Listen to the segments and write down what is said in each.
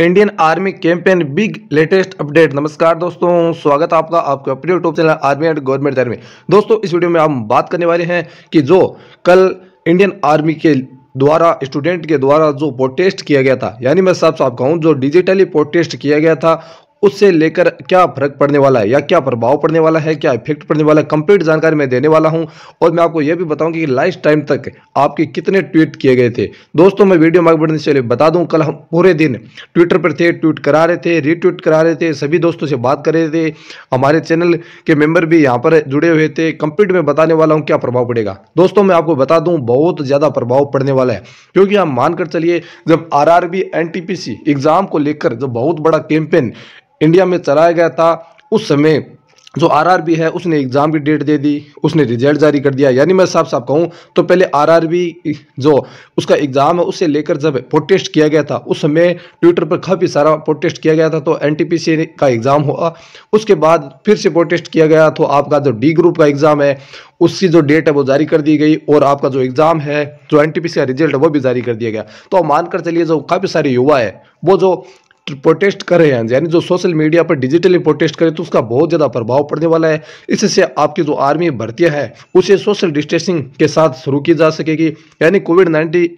Indian army campaign big latest update नमस्कार दोस्तों स्वागत आपका आपके अपने YouTube channel army and government army दोस्तों इस वीडियो में हम बात करने वाले हैं कि जो कल इंडियन आर्मी के द्वारा स्टूडेंट के द्वारा जो प्रोटेस्ट किया गया था यानी मैं साफ साफ कहूँ जो डिजिटली प्रोटेस्ट किया गया था उससे लेकर क्या फर्क पड़ने वाला है या क्या प्रभाव पड़ने वाला है क्या इफेक्ट पड़ने वाला है कंप्लीट जानकारी मैं देने वाला हूँ और मैं आपको यह भी बताऊंगी कि लाइफ टाइम तक आपके कितने ट्वीट किए गए थे दोस्तों मैं वीडियो मार्ग बढ़ने से पहले बता दूँ कल हम पूरे दिन ट्विटर पर थे ट्वीट करा रहे थे रीट्वीट करा रहे थे सभी दोस्तों से बात कर रहे थे हमारे चैनल के मेंबर भी यहाँ पर जुड़े हुए थे कंप्लीट में बताने वाला हूँ क्या प्रभाव पड़ेगा दोस्तों मैं आपको बता दूँ बहुत ज़्यादा प्रभाव पड़ने वाला है क्योंकि आप मानकर चलिए जब आर आर एग्जाम को लेकर जब बहुत बड़ा कैंपेन इंडिया में चलाया गया था उस समय जो आरआरबी है उसने एग्ज़ाम की डेट दे दी उसने रिजल्ट जारी कर दिया यानी मैं साफ साफ कहूँ तो पहले आरआरबी जो उसका एग्ज़ाम है उससे लेकर जब प्रोटेस्ट किया गया था उस समय ट्विटर पर काफ़ी सारा प्रोटेस्ट किया गया था तो एनटीपीसी का एग्ज़ाम हुआ उसके बाद फिर से प्रोटेस्ट किया गया तो आपका जो डी ग्रुप का एग्ज़ाम है उसकी जो डेट है वो जारी कर दी गई और आपका जो एग्ज़ाम है जो एन का रिजल्ट है वो भी जारी कर दिया गया तो मानकर चलिए जो काफ़ी सारे युवा है वो जो प्रोटेस्ट हैं यानी जो सोशल मीडिया पर डिजिटली प्रोटेस्ट करें तो उसका बहुत ज़्यादा प्रभाव पड़ने वाला है इससे आपकी जो आर्मी भर्तियाँ है उसे सोशल डिस्टेंसिंग के साथ शुरू की जा सकेगी यानी कोविड नाइन्टीन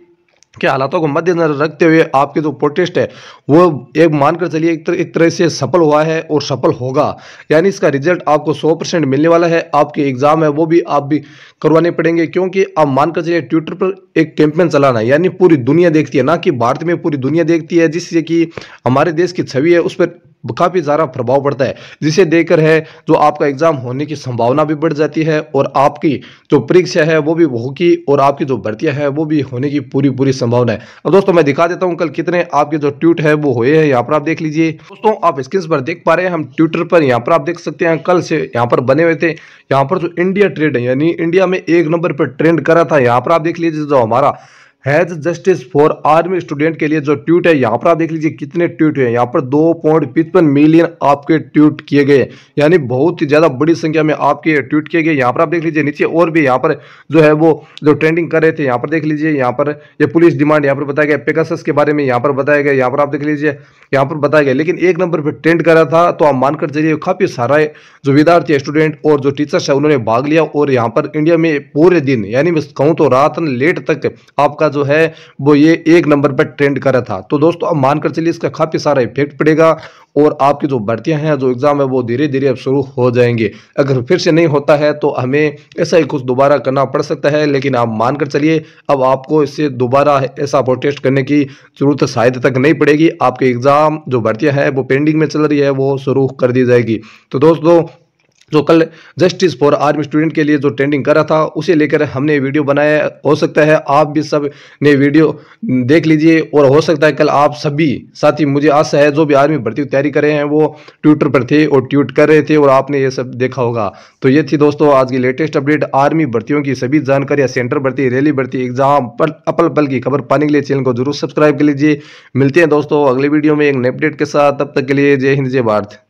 के हालातों को मद्देनजर रखते हुए आपके जो प्रोटेस्ट है वो एक मानकर चलिए एक, तर, एक तरह से सफल हुआ है और सफल होगा यानी इसका रिजल्ट आपको 100 परसेंट मिलने वाला है आपके एग्ज़ाम है वो भी आप भी करवाने पड़ेंगे क्योंकि आप मानकर चलिए ट्विटर पर एक कैंपेन चलाना है यानी पूरी दुनिया देखती है ना कि भारत में पूरी दुनिया देखती है जिससे कि हमारे देश की छवि है उस पर काफ़ी ज़्यादा प्रभाव पड़ता है जिसे देखकर है जो आपका एग्ज़ाम होने की संभावना भी बढ़ जाती है और आपकी जो परीक्षा है वो भी होगी और आपकी जो भर्तियां हैं वो भी होने की पूरी पूरी संभावना है अब दोस्तों मैं दिखा देता हूं कल कितने आपके जो ट्यूट है वो हुए हैं यहाँ पर आप देख लीजिए दोस्तों आप स्क्रीन पर देख पा रहे हैं हम ट्विटर पर यहाँ पर आप देख सकते हैं कल से यहाँ पर बने हुए थे यहाँ पर जो इंडिया ट्रेड है यानी इंडिया में एक नंबर पर ट्रेंड करा था यहाँ पर आप देख लीजिए जो हमारा hash justice for army student के लिए जो ट्वीट है यहाँ पर आप देख लीजिए कितने ट्वीट हुए यहाँ पर दो पॉइंट पिचपन मिलियन आपके ट्वीट किए गए यानी बहुत ही ज़्यादा बड़ी संख्या में आपके ट्वीट किए गए यहाँ पर आप देख लीजिए नीचे और भी यहाँ पर जो है वो जो ट्रेंडिंग कर रहे थे यहाँ पर देख लीजिए यहाँ पर ये पुलिस डिमांड यहाँ पर बताया गया पेकास के बारे में यहाँ पर बताया गया यहाँ पर आप देख लीजिए यहाँ पर बताया गया लेकिन एक नंबर पर ट्रेंड कर रहा था तो आप मानकर चलिए काफ़ी सारा जो विद्यार्थी स्टूडेंट और जो टीचर्स है उन्होंने भाग लिया और यहाँ पर इंडिया में पूरे दिन यानी मैं कहूँ तो रात लेट तक आपका जो है वो ये एक नंबर पर ट्रेंड कर रहा था तो दोस्तों अब मानकर चलिए इसका काफ़ी सारा इफेक्ट पड़ेगा और आपकी जो भर्तियां हैं जो एग्ज़ाम है वो धीरे धीरे अब शुरू हो जाएंगे अगर फिर से नहीं होता है तो हमें ऐसा ही कुछ दोबारा करना पड़ सकता है लेकिन आप मानकर चलिए अब आपको इससे दोबारा ऐसा प्रोटेस्ट करने की ज़रूरत शायद तक नहीं पड़ेगी आपके एग्ज़ाम जो भर्तियां हैं वो पेंडिंग में चल रही है वो शुरू कर दी जाएगी तो दोस्तों जो कल जस्टिस फॉर आर्मी स्टूडेंट के लिए जो ट्रेंडिंग कर रहा था उसे लेकर हमने वीडियो बनाया हो सकता है आप भी सब ने वीडियो देख लीजिए और हो सकता है कल आप सभी साथी मुझे आशा है जो भी आर्मी भर्ती की तैयारी कर रहे हैं वो ट्विटर पर थे और ट्वीट कर रहे थे और आपने ये सब देखा होगा तो ये थी दोस्तों आज की लेटेस्ट अपडेट आर्मी भर्तियों की सभी जानकारियाँ सेंटर भर्ती रैली भर्ती एग्जाम पल अपल पल की खबर पाने के लिए चैनल को जरूर सब्सक्राइब कर लीजिए मिलते हैं दोस्तों अगले वीडियो में एक नए अपडेट के साथ तब तक के लिए जय हिंद जय भारत